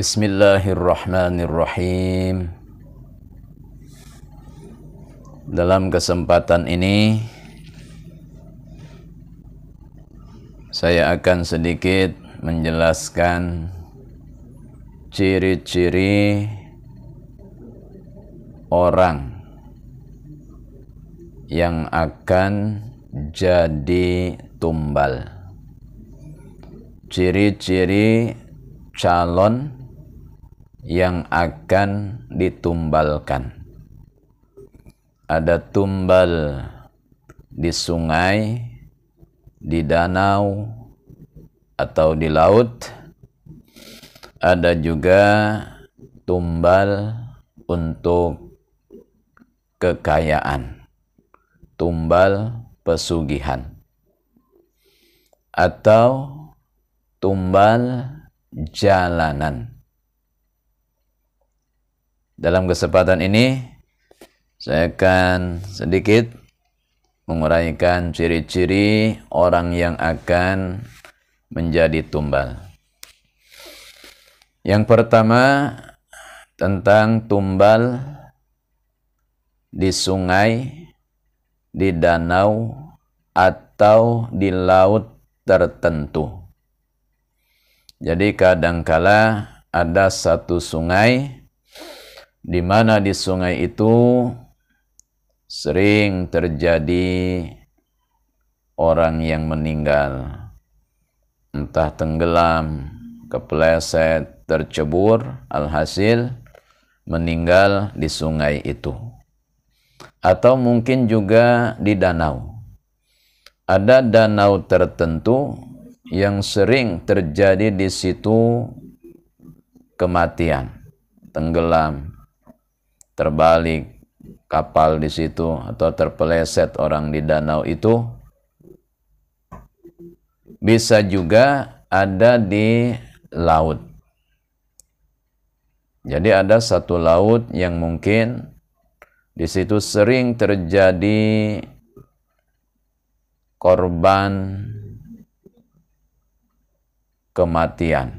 بسم Dalam kesempatan ini saya akan sedikit menjelaskan ciri-ciri orang yang akan jadi tumbal. Ciri-ciri calon yang akan ditumbalkan. Ada tumbal di sungai, di danau, atau di laut. Ada juga tumbal untuk kekayaan, tumbal pesugihan, atau tumbal jalanan dalam kesempatan ini, saya akan sedikit menguraikan ciri-ciri orang yang akan menjadi tumbal. Yang pertama, tentang tumbal di sungai, di danau, atau di laut tertentu. Jadi kadangkala ada satu sungai di mana di sungai itu sering terjadi orang yang meninggal entah tenggelam, kepleset, tercebur, alhasil meninggal di sungai itu. Atau mungkin juga di danau. Ada danau tertentu yang sering terjadi di situ kematian, tenggelam, terbalik kapal di situ atau terpeleset orang di danau itu bisa juga ada di laut. Jadi ada satu laut yang mungkin di situ sering terjadi korban kematian.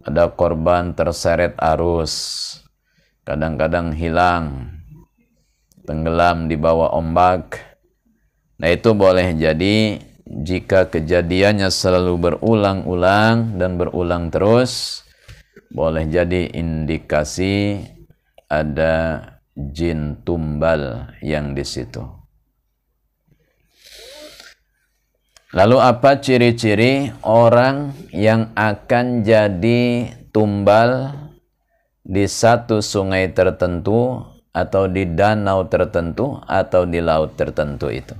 Ada korban terseret arus kadang-kadang hilang, tenggelam di bawah ombak. Nah, itu boleh jadi jika kejadiannya selalu berulang-ulang dan berulang terus, boleh jadi indikasi ada jin tumbal yang di situ. Lalu apa ciri-ciri orang yang akan jadi tumbal di satu sungai tertentu atau di danau tertentu atau di laut tertentu itu.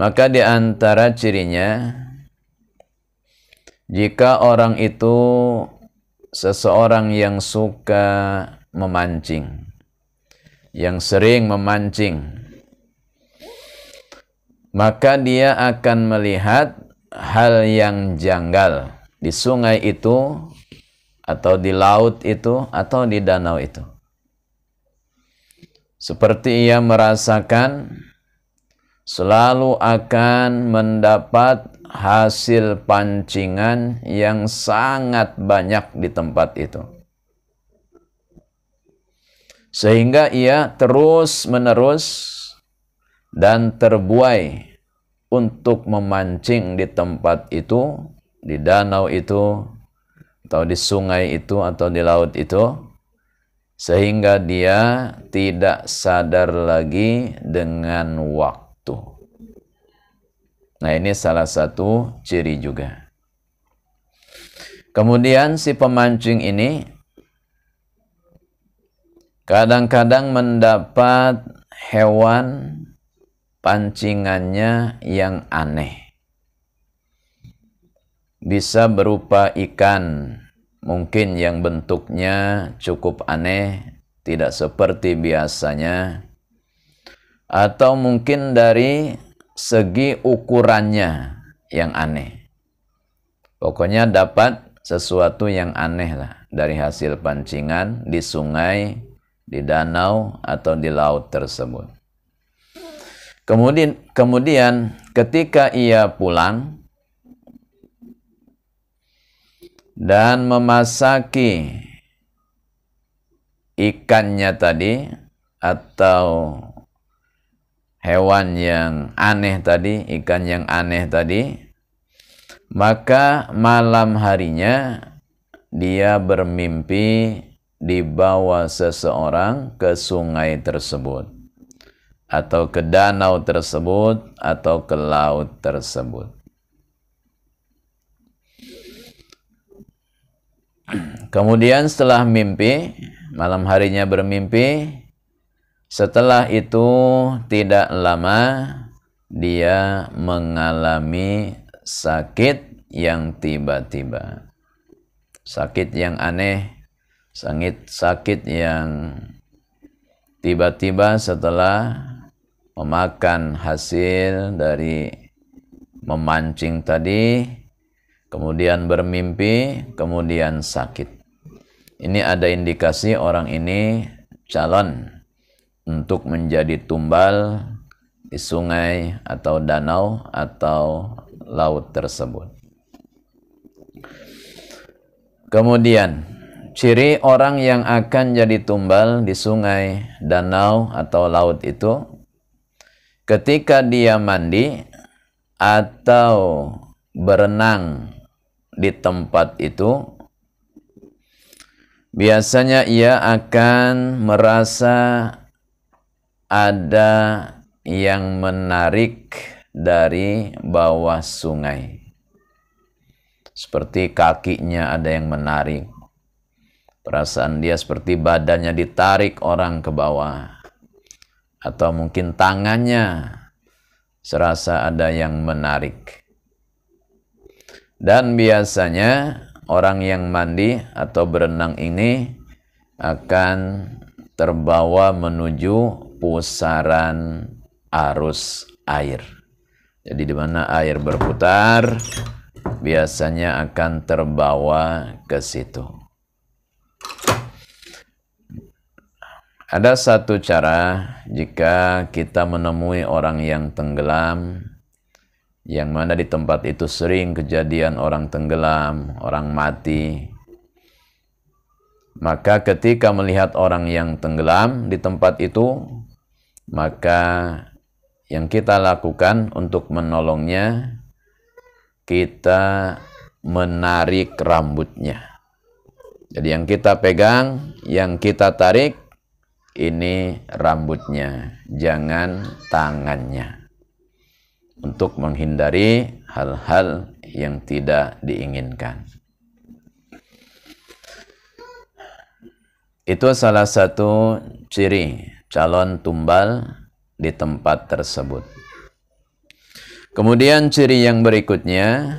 Maka di antara cirinya jika orang itu seseorang yang suka memancing, yang sering memancing, maka dia akan melihat hal yang janggal di sungai itu atau di laut itu atau di danau itu. Seperti ia merasakan selalu akan mendapat hasil pancingan yang sangat banyak di tempat itu. Sehingga ia terus-menerus dan terbuai untuk memancing di tempat itu, di danau itu, atau di sungai itu atau di laut itu sehingga dia tidak sadar lagi dengan waktu. Nah, ini salah satu ciri juga. Kemudian si pemancing ini kadang-kadang mendapat hewan pancingannya yang aneh bisa berupa ikan, mungkin yang bentuknya cukup aneh, tidak seperti biasanya, atau mungkin dari segi ukurannya yang aneh. Pokoknya dapat sesuatu yang aneh lah dari hasil pancingan di sungai, di danau, atau di laut tersebut. Kemudian, kemudian ketika ia pulang, dan memasaki ikannya tadi atau hewan yang aneh tadi, ikan yang aneh tadi, maka malam harinya dia bermimpi dibawa seseorang ke sungai tersebut atau ke danau tersebut atau ke laut tersebut. Kemudian setelah mimpi, malam harinya bermimpi, setelah itu tidak lama dia mengalami sakit yang tiba-tiba. Sakit yang aneh, sakit sakit yang tiba-tiba setelah memakan hasil dari memancing tadi kemudian bermimpi, kemudian sakit. Ini ada indikasi orang ini calon untuk menjadi tumbal di sungai atau danau atau laut tersebut. Kemudian, ciri orang yang akan jadi tumbal di sungai, danau, atau laut itu ketika dia mandi atau berenang di tempat itu, biasanya ia akan merasa ada yang menarik dari bawah sungai. Seperti kakinya ada yang menarik. Perasaan dia seperti badannya ditarik orang ke bawah. Atau mungkin tangannya serasa ada yang menarik. Dan biasanya orang yang mandi atau berenang ini akan terbawa menuju pusaran arus air. Jadi di mana air berputar biasanya akan terbawa ke situ. Ada satu cara jika kita menemui orang yang tenggelam yang mana di tempat itu sering kejadian orang tenggelam, orang mati. Maka ketika melihat orang yang tenggelam di tempat itu, maka yang kita lakukan untuk menolongnya, kita menarik rambutnya. Jadi yang kita pegang, yang kita tarik, ini rambutnya, jangan tangannya untuk menghindari hal-hal yang tidak diinginkan. Itu salah satu ciri calon tumbal di tempat tersebut. Kemudian ciri yang berikutnya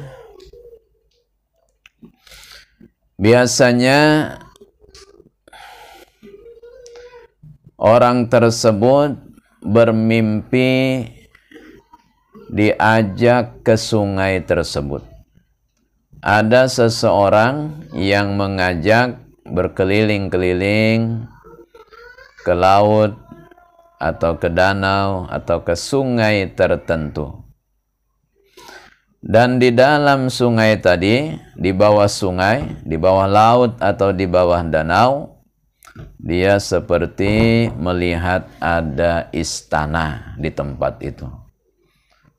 biasanya orang tersebut bermimpi diajak ke sungai tersebut. Ada seseorang yang mengajak berkeliling-keliling ke laut atau ke danau atau ke sungai tertentu. Dan di dalam sungai tadi, di bawah sungai, di bawah laut atau di bawah danau, dia seperti melihat ada istana di tempat itu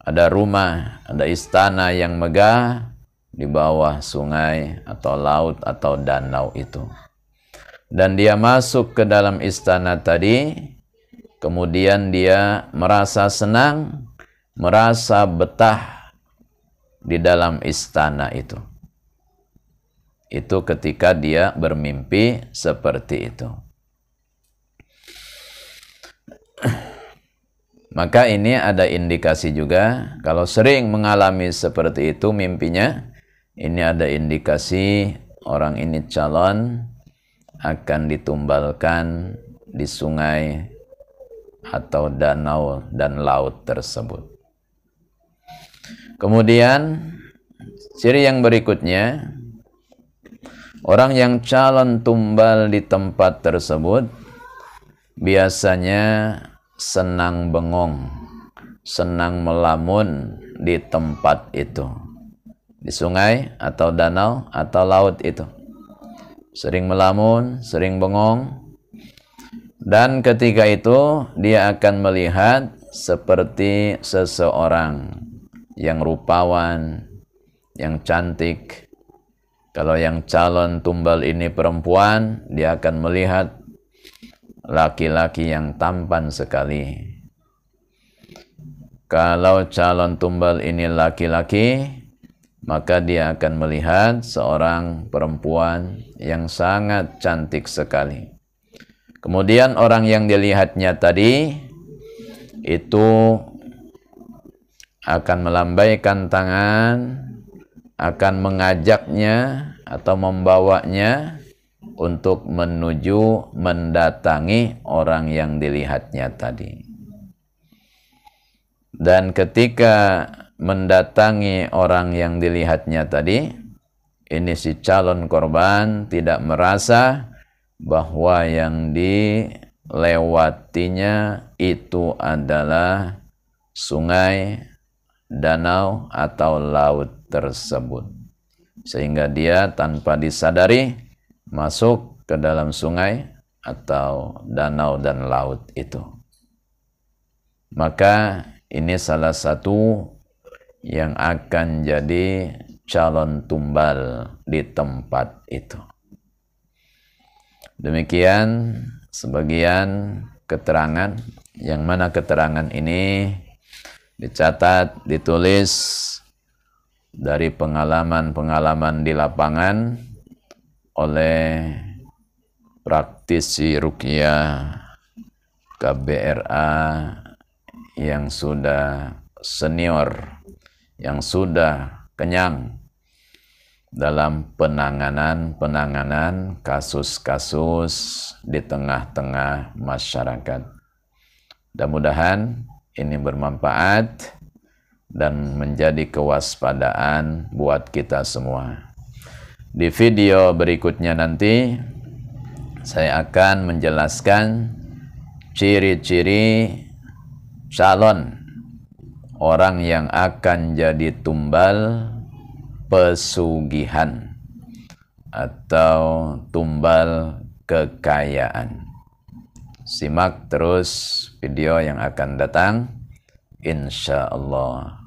ada rumah, ada istana yang megah di bawah sungai atau laut atau danau itu. Dan dia masuk ke dalam istana tadi, kemudian dia merasa senang, merasa betah di dalam istana itu. Itu ketika dia bermimpi seperti itu. Maka ini ada indikasi juga kalau sering mengalami seperti itu mimpinya, ini ada indikasi orang ini calon akan ditumbalkan di sungai atau danau dan laut tersebut. Kemudian ciri yang berikutnya orang yang calon tumbal di tempat tersebut biasanya senang bengong, senang melamun di tempat itu. Di sungai atau danau atau laut itu. Sering melamun, sering bengong. Dan ketika itu dia akan melihat seperti seseorang yang rupawan, yang cantik. Kalau yang calon tumbal ini perempuan, dia akan melihat laki-laki yang tampan sekali. Kalau calon tumbal ini laki-laki, maka dia akan melihat seorang perempuan yang sangat cantik sekali. Kemudian orang yang dilihatnya tadi itu akan melambaikan tangan, akan mengajaknya atau membawanya untuk menuju mendatangi orang yang dilihatnya tadi. Dan ketika mendatangi orang yang dilihatnya tadi, ini si calon korban tidak merasa bahwa yang dilewatinya itu adalah sungai, danau, atau laut tersebut. Sehingga dia tanpa disadari masuk ke dalam sungai atau danau dan laut itu. Maka ini salah satu yang akan jadi calon tumbal di tempat itu. Demikian sebagian keterangan yang mana keterangan ini dicatat, ditulis dari pengalaman-pengalaman di lapangan oleh praktisi rukyah KBRA yang sudah senior, yang sudah kenyang dalam penanganan-penanganan kasus-kasus di tengah-tengah masyarakat. Mudah-mudahan ini bermanfaat dan menjadi kewaspadaan buat kita semua. Di video berikutnya nanti saya akan menjelaskan ciri-ciri calon orang yang akan jadi tumbal pesugihan atau tumbal kekayaan. Simak terus video yang akan datang. Insya Allah.